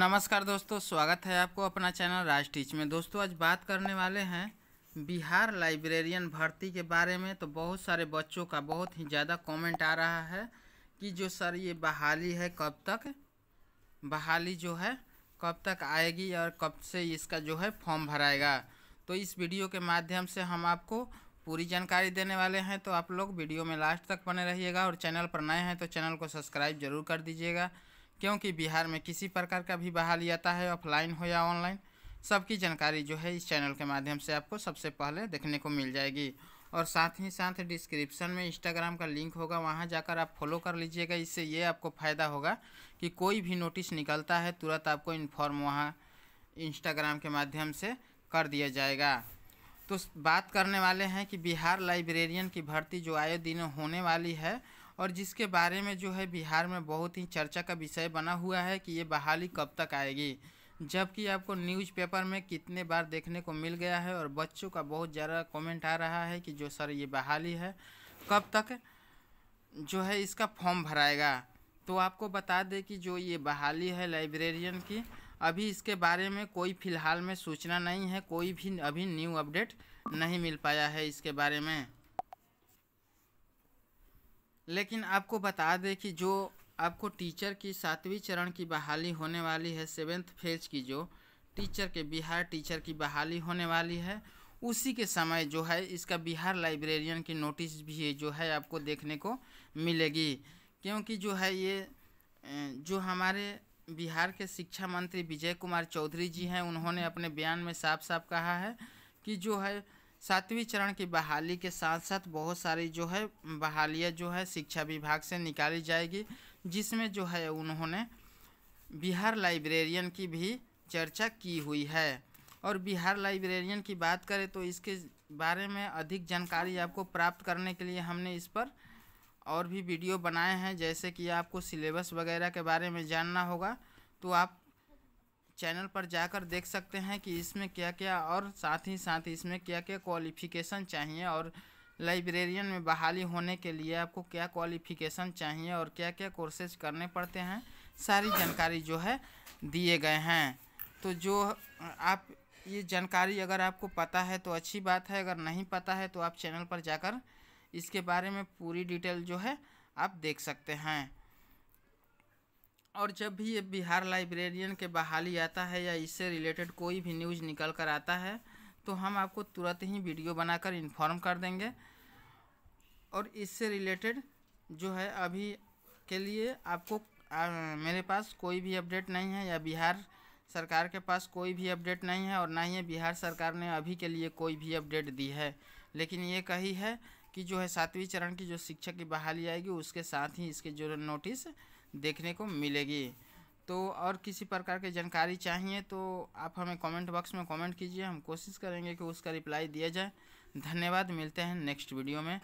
नमस्कार दोस्तों स्वागत है आपको अपना चैनल राज टीच में दोस्तों आज बात करने वाले हैं बिहार लाइब्रेरियन भर्ती के बारे में तो बहुत सारे बच्चों का बहुत ही ज़्यादा कमेंट आ रहा है कि जो सर ये बहाली है कब तक बहाली जो है कब तक आएगी और कब से इसका जो है फॉर्म भराएगा तो इस वीडियो के माध्यम से हम आपको पूरी जानकारी देने वाले हैं तो आप लोग वीडियो में लास्ट तक बने रहिएगा और चैनल पर नए हैं तो चैनल को सब्सक्राइब जरूर कर दीजिएगा क्योंकि बिहार में किसी प्रकार का भी आता है ऑफलाइन हो या ऑनलाइन सबकी जानकारी जो है इस चैनल के माध्यम से आपको सबसे पहले देखने को मिल जाएगी और साथ ही साथ डिस्क्रिप्शन में इंस्टाग्राम का लिंक होगा वहाँ जाकर आप फॉलो कर लीजिएगा इससे ये आपको फ़ायदा होगा कि कोई भी नोटिस निकलता है तुरंत आपको इन्फॉर्म वहाँ इंस्टाग्राम के माध्यम से कर दिया जाएगा तो बात करने वाले हैं कि बिहार लाइब्रेरियन की भर्ती जो आए दिनों होने वाली है और जिसके बारे में जो है बिहार में बहुत ही चर्चा का विषय बना हुआ है कि ये बहाली कब तक आएगी जबकि आपको न्यूज़पेपर में कितने बार देखने को मिल गया है और बच्चों का बहुत ज़्यादा कमेंट आ रहा है कि जो सर ये बहाली है कब तक जो है इसका फॉर्म भराएगा तो आपको बता दें कि जो ये बहाली है लाइब्रेरियन की अभी इसके बारे में कोई फ़िलहाल में सूचना नहीं है कोई भी अभी न्यू अपडेट नहीं मिल पाया है इसके बारे में लेकिन आपको बता दें कि जो आपको टीचर की सातवीं चरण की बहाली होने वाली है सेवेंथ फेज की जो टीचर के बिहार टीचर की बहाली होने वाली है उसी के समय जो है इसका बिहार लाइब्रेरियन की नोटिस भी जो है आपको देखने को मिलेगी क्योंकि जो है ये जो हमारे बिहार के शिक्षा मंत्री विजय कुमार चौधरी जी हैं उन्होंने अपने बयान में साफ साफ कहा है कि जो है सातवीं चरण की बहाली के साथ साथ बहुत सारी जो है बहालियाँ जो है शिक्षा विभाग से निकाली जाएगी जिसमें जो है उन्होंने बिहार लाइब्रेरियन की भी चर्चा की हुई है और बिहार लाइब्रेरियन की बात करें तो इसके बारे में अधिक जानकारी आपको प्राप्त करने के लिए हमने इस पर और भी वीडियो बनाए हैं जैसे कि आपको सिलेबस वगैरह के बारे में जानना होगा तो आप चैनल पर जाकर देख सकते हैं कि इसमें क्या क्या और साथ ही साथ इसमें क्या क्या क्वालिफिकेशन चाहिए और लाइब्रेरियन में बहाली होने के लिए आपको क्या क्वालिफिकेशन चाहिए और क्या क्या कोर्सेज करने पड़ते हैं सारी जानकारी जो है दिए गए हैं तो जो आप ये जानकारी अगर आपको पता है तो अच्छी बात है अगर नहीं पता है तो आप चैनल पर जाकर इसके बारे में पूरी डिटेल जो है आप देख सकते हैं और जब भी ये बिहार लाइब्रेरियन के बहाली आता है या इससे रिलेटेड कोई भी न्यूज़ निकल कर आता है तो हम आपको तुरंत ही वीडियो बनाकर इन्फॉर्म कर देंगे और इससे रिलेटेड जो है अभी के लिए आपको आ, मेरे पास कोई भी अपडेट नहीं है या बिहार सरकार के पास कोई भी अपडेट नहीं है और ना ही बिहार सरकार ने अभी के लिए कोई भी अपडेट दी है लेकिन ये कही है कि जो है सातवीं चरण की जो शिक्षा की बहाली आएगी उसके साथ ही इसके जो नोटिस देखने को मिलेगी तो और किसी प्रकार की जानकारी चाहिए तो आप हमें कमेंट बॉक्स में कमेंट कीजिए हम कोशिश करेंगे कि उसका रिप्लाई दिया जाए धन्यवाद मिलते हैं नेक्स्ट वीडियो में